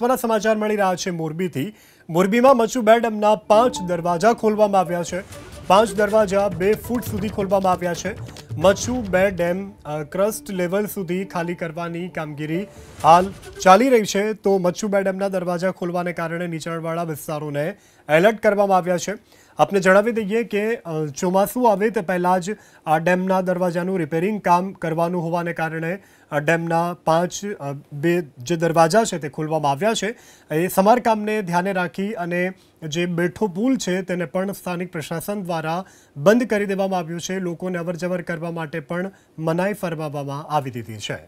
તમને સમાચાર મળી રહ્યા છે મોરબીથી મોરબીમાં મચ્છુ બેડમના પાંચ દરવાજા ખોલવામાં આવ્યા છે પાંચ દરવાજા 2 ફૂટ સુધી ખોલવામાં આવ્યા છે મચ્છુ બેડમ ક્રસ્ટ લેવલ સુધી ખાલી કરવાની કામગીરી હાલ ચાલી રહી છે તો મચ્છુ બેડમના દરવાજા ખોલવાને કારણે નીચળવાળા વિસ્તારوںને એલર્ટ કરવામાં આવ્યા છે અમને જાણવા દઈએ કે ચોમાસુ આવે તે પહેલાજ આ ડેમના દરવાજાનું રિપેરિંગ કામ કરવાનો હોવાને કારણે ડેમના 5 બે જે દરવાજા છે તે ખુલવામાં આવ્યા છે એ સમારકામને ધ્યાને રાખી અને જે બેઠો ભૂલ છે તેને પણ સ્થાનિક પ્રશાસન દ્વારા બંધ કરી દેવામાં આવ્યો છે લોકોને અવરજવર કરવા માટે પણ મનાઈ ફરબાવામાં આવી દીધી છે